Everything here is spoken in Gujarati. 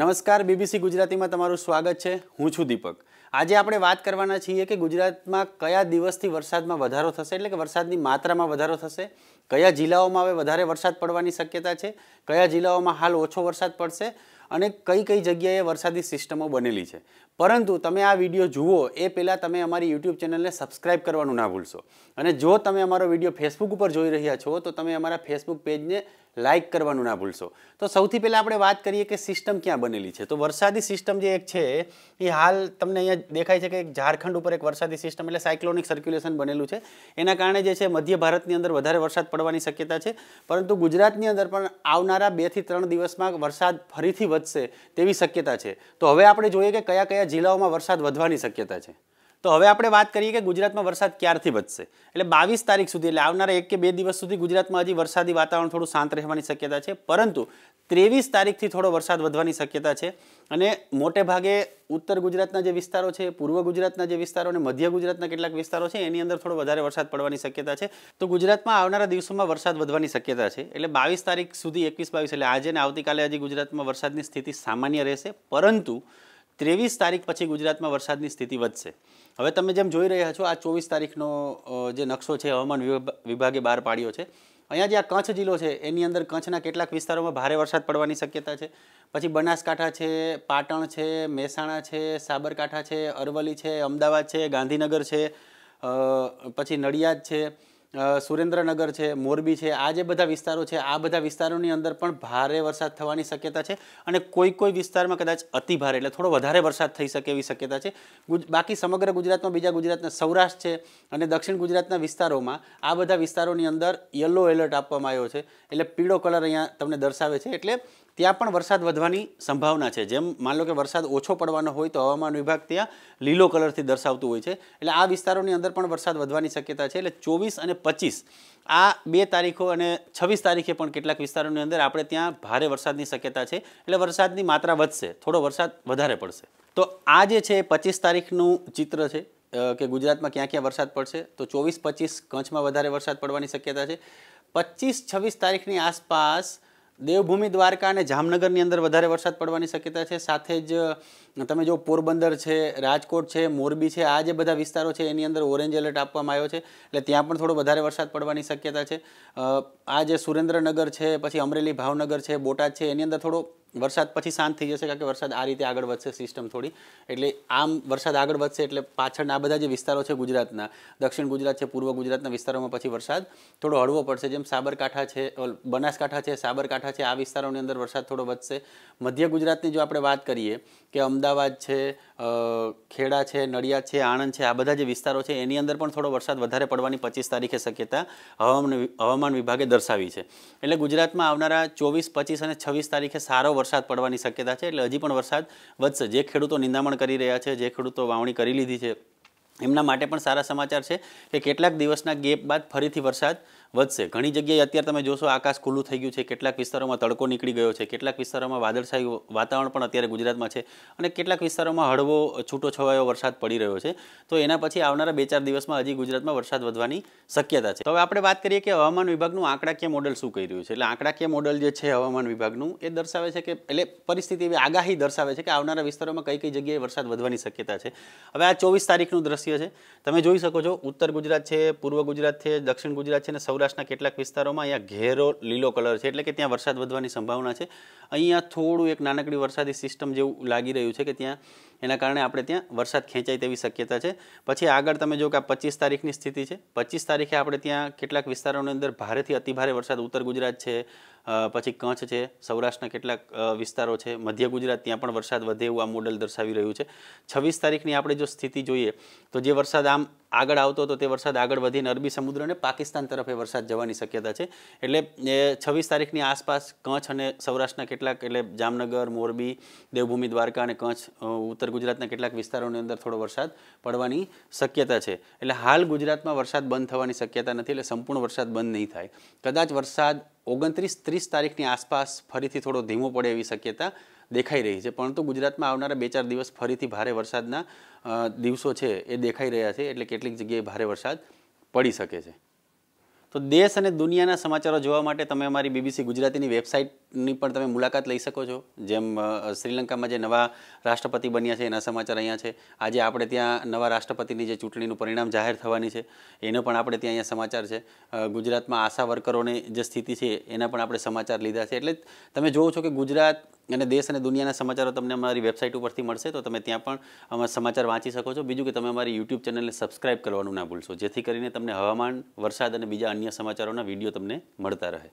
નમસ્કાર બીબીસી ગુજરાતીમાં તમારું સ્વાગત છે હું છું દીપક આજે આપણે વાત કરવાના છીએ કે ગુજરાતમાં કયા દિવસથી વરસાદમાં વધારો થશે એટલે કે વરસાદની માત્રામાં વધારો થશે કયા જિલ્લાઓમાં હવે વધારે વરસાદ પડવાની શક્યતા છે કયા જિલ્લાઓમાં હાલ ઓછો વરસાદ પડશે અને કઈ કઈ જગ્યાએ વરસાદી સિસ્ટમો બનેલી છે પરંતુ તમે આ વિડીયો જુઓ એ પહેલાં તમે અમારી યુટ્યુબ ચેનલને સબસ્ક્રાઇબ કરવાનું ના ભૂલશો અને જો તમે અમારો વિડીયો ફેસબુક ઉપર જોઈ રહ્યા છો તો તમે અમારા ફેસબુક પેજને લાઇક કરવાનું ના ભૂલશો તો સૌથી પહેલાં આપણે વાત કરીએ કે સિસ્ટમ ક્યાં બનેલી છે તો વરસાદી સિસ્ટમ જે એક છે એ હાલ તમને અહીંયા દેખાય છે કે ઝારખંડ ઉપર એક વરસાદી સિસ્ટમ એટલે સાયક્લોનિક સર્ક્યુલેશન બનેલું છે એના કારણે જે છે મધ્ય ભારતની અંદર વધારે વરસાદ પડવાની શક્યતા છે પરંતુ ગુજરાતની અંદર પણ આવનારા બેથી ત્રણ દિવસમાં વરસાદ ફરીથી વધશે તેવી શક્યતા છે તો હવે આપણે જોઈએ કે કયા કયા જિલ્લાઓમાં વરસાદ વધવાની શક્યતા છે તો હવે આપણે વાત કરીએ કે ગુજરાતમાં વરસાદ ક્યારથી વધશે એટલે બાવીસ તારીખ સુધી એટલે આવનારા એક કે બે દિવસ સુધી ગુજરાતમાં હજી વરસાદી વાતાવરણ થોડું શાંત રહેવાની શક્યતા છે પરંતુ ત્રેવીસ તારીખથી થોડો વરસાદ વધવાની શક્યતા છે અને મોટે ભાગે ઉત્તર ગુજરાતના જે વિસ્તારો છે પૂર્વ ગુજરાતના જે વિસ્તારો અને મધ્ય ગુજરાતના કેટલાક વિસ્તારો છે એની અંદર થોડો વધારે વરસાદ પડવાની શક્યતા છે તો ગુજરાતમાં આવનારા દિવસોમાં વરસાદ વધવાની શક્યતા છે એટલે બાવીસ તારીખ સુધી એકવીસ બાવીસ એટલે આજે અને આવતીકાલે હજી ગુજરાતમાં વરસાદની સ્થિતિ સામાન્ય રહેશે પરંતુ ત્રેવીસ તારીખ પછી ગુજરાતમાં વરસાદની સ્થિતિ વધશે હવે તમે જેમ જોઈ રહ્યા છો આ ચોવીસ તારીખનો જે નકશો છે હવામાન વિભાગે બહાર પાડ્યો છે અહીંયા જે આ કચ્છ જિલ્લો છે એની અંદર કચ્છના કેટલાક વિસ્તારોમાં ભારે વરસાદ પડવાની શક્યતા છે પછી બનાસકાંઠા છે પાટણ છે મહેસાણા છે સાબરકાંઠા છે અરવલ્લી છે અમદાવાદ છે ગાંધીનગર છે પછી નડિયાદ છે સુરેન્દ્રનગર છે મોરબી છે આ જે બધા વિસ્તારો છે આ બધા વિસ્તારોની અંદર પણ ભારે વરસાદ થવાની શક્યતા છે અને કોઈ કોઈ વિસ્તારમાં કદાચ અતિભારે એટલે થોડો વધારે વરસાદ થઈ શકે એવી શક્યતા છે બાકી સમગ્ર ગુજરાતમાં બીજા ગુજરાતના સૌરાષ્ટ્ર છે અને દક્ષિણ ગુજરાતના વિસ્તારોમાં આ બધા વિસ્તારોની અંદર યલો એલર્ટ આપવામાં આવ્યો છે એટલે પીળો કલર અહીંયા તમને દર્શાવે છે એટલે ત્યાં પણ વરસાદ વધવાની સંભાવના છે જેમ માન લો કે વરસાદ ઓછો પડવાનો હોય તો હવામાન વિભાગ ત્યાં લીલો કલરથી દર્શાવતું હોય છે એટલે આ વિસ્તારોની અંદર પણ વરસાદ વધવાની શક્યતા છે એટલે ચોવીસ અને પચીસ આ બે તારીખો અને છવ્વીસ તારીખે પણ કેટલાક વિસ્તારોની અંદર આપણે ત્યાં ભારે વરસાદની શક્યતા છે એટલે વરસાદની માત્રા વધશે થોડો વરસાદ વધારે પડશે તો આ જે છે પચીસ તારીખનું ચિત્ર છે કે ગુજરાતમાં ક્યાં ક્યાં વરસાદ પડશે તો ચોવીસ પચીસ કચ્છમાં વધારે વરસાદ પડવાની શક્યતા છે પચીસ છવ્વીસ તારીખની આસપાસ દેવભૂમિ દ્વારકા અને જામનગરની અંદર વધારે વરસાદ પડવાની શક્યતા છે સાથે જ તમે જો પોરબંદર છે રાજકોટ છે મોરબી છે આ જે બધા વિસ્તારો છે એની અંદર ઓરેન્જ એલર્ટ આપવામાં આવ્યો છે એટલે ત્યાં પણ થોડો વધારે વરસાદ પડવાની શક્યતા છે આ જે સુરેન્દ્રનગર છે પછી અમરેલી ભાવનગર છે બોટાદ છે એની અંદર થોડો વરસાદ પછી શાંત થઈ જશે કારણ કે વરસાદ આ રીતે આગળ વધશે સિસ્ટમ થોડી એટલે આમ વરસાદ આગળ વધશે એટલે પાછળના આ બધા જે વિસ્તારો છે ગુજરાતના દક્ષિણ ગુજરાત છે પૂર્વ ગુજરાતના વિસ્તારોમાં પછી વરસાદ થોડો હળવો પડશે જેમ સાબરકાંઠા છે બનાસકાંઠા છે સાબરકાંઠા છે આ વિસ્તારોની અંદર વરસાદ થોડો વધશે મધ્ય ગુજરાતની જો આપણે વાત કરીએ કે અમદાવાદ છે ખેડા છે નડિયાદ છે આણંદ છે આ બધા જે વિસ્તારો છે એની અંદર પણ થોડો વરસાદ વધારે પડવાની પચીસ તારીખે શક્યતા હવામાન હવામાન વિભાગે દર્શાવી છે એટલે ગુજરાતમાં આવનારા ચોવીસ પચીસ અને છવ્વીસ તારીખે સારો વરસાદ પડવાની શક્યતા છે એટલે હજી પણ વરસાદ વધશે જે ખેડૂતો નિંદામણ કરી રહ્યા છે જે ખેડૂતો વાવણી કરી લીધી છે એમના માટે પણ સારા સમાચાર છે કે કેટલાક દિવસના ગેપ બાદ ફરીથી વરસાદ વધશે ઘણી જગ્યાએ અત્યારે તમે જોશો આકાશ ખુલ્લું થઈ ગયું છે કેટલાક વિસ્તારોમાં તડકો નીકળી ગયો છે કેટલાક વિસ્તારોમાં વાદળછાયું વાતાવરણ પણ અત્યારે ગુજરાતમાં છે અને કેટલાક વિસ્તારોમાં હળવો છૂટો છવાયો વરસાદ પડી રહ્યો છે તો એના પછી આવનારા બે ચાર દિવસમાં હજી ગુજરાતમાં વરસાદ વધવાની શક્યતા છે હવે આપણે વાત કરીએ કે હવામાન વિભાગનું આંકડાકીય મોડલ શું કહી રહ્યું છે એટલે આંકડાકીય મોડલ જે છે હવામાન વિભાગનું એ દર્શાવે છે કે એટલે પરિસ્થિતિ એવી આગાહી દર્શાવે છે કે આવનારા વિસ્તારોમાં કઈ કઈ જગ્યાએ વરસાદ વધવાની શક્યતા છે હવે આ ચોવીસ તારીખનું દ્રશ્ય છે તમે જોઈ શકો છો ઉત્તર ગુજરાત છે પૂર્વ ગુજરાત છે દક્ષિણ ગુજરાત છે અને સૌરાષ્ટ્ર સૌરાષ્ટ્રના કેટલાક વિસ્તારોમાં અહીંયા ઘેરો લીલો કલર છે એટલે કે ત્યાં વરસાદ વધવાની સંભાવના છે અહીંયા થોડું એક નાનકડી વરસાદી સિસ્ટમ જેવું લાગી રહ્યું છે કે ત્યાં એના કારણે આપણે ત્યાં વરસાદ ખેંચાય તેવી શક્યતા છે પછી આગળ તમે જો કે આ પચીસ તારીખની સ્થિતિ છે પચીસ તારીખે આપણે ત્યાં કેટલાક વિસ્તારોની અંદર ભારેથી અતિભારે વરસાદ ઉત્તર ગુજરાત છે પછી કચ્છ છે સૌરાષ્ટ્રના કેટલાક વિસ્તારો છે મધ્ય ગુજરાત ત્યાં પણ વરસાદ વધે એવું આ મોડલ દર્શાવી રહ્યું છે છવ્વીસ તારીખની આપણે જો સ્થિતિ જોઈએ તો જે વરસાદ આમ આગળ આવતો તો તે વરસાદ આગળ વધીને અરબી સમુદ્ર અને પાકિસ્તાન તરફે વરસાદ જવાની શક્યતા છે એટલે છવ્વીસ તારીખની આસપાસ કચ્છ અને સૌરાષ્ટ્રના કેટલાક એટલે જામનગર મોરબી દેવભૂમિ દ્વારકા અને કચ્છ ઉત્તર ગુજરાતના કેટલાક વિસ્તારોની અંદર થોડો વરસાદ પડવાની શક્યતા છે એટલે હાલ ગુજરાતમાં વરસાદ બંધ થવાની શક્યતા નથી એટલે સંપૂર્ણ વરસાદ બંધ નહીં થાય કદાચ વરસાદ ઓગણત્રીસ ત્રીસ તારીખની આસપાસ ફરીથી થોડો ધીમો પડે એવી શક્યતા દેખાઈ રહી છે પરંતુ ગુજરાતમાં આવનારા બે ચાર દિવસ ફરીથી ભારે વરસાદના દિવસો છે એ દેખાઈ રહ્યા છે એટલે કેટલીક જગ્યાએ ભારે વરસાદ પડી શકે છે તો દેશ અને દુનિયાના સમાચારો જોવા માટે તમે અમારી બીબીસી ગુજરાતીની વેબસાઇટની પણ તમે મુલાકાત લઈ શકો છો જેમ શ્રીલંકામાં જે નવા રાષ્ટ્રપતિ બન્યા છે એના સમાચાર અહીંયા છે આજે આપણે ત્યાં નવા રાષ્ટ્રપતિની જે ચૂંટણીનું પરિણામ જાહેર થવાની છે એનો પણ આપણે ત્યાં અહીંયા સમાચાર છે ગુજરાતમાં આશા વર્કરોની જે સ્થિતિ છે એના પણ આપણે સમાચાર લીધા છે એટલે તમે જોવો છો કે ગુજરાત અને દેશ અને દુનિયાના સમાચારો તમને અમારી વેબસાઇટ ઉપરથી મળશે તો તમે ત્યાં પણ અમારે સમાચાર વાંચી શકો છો બીજું કે તમે અમારી યુટ્યુબ ચેનલને સબસ્ક્રાઇબ કરવાનું ના ભૂલશો જેથી કરીને તમને હવામાન વરસાદ અને બીજા અન્ય સમાચારોના વિડીયો તમને મળતા રહે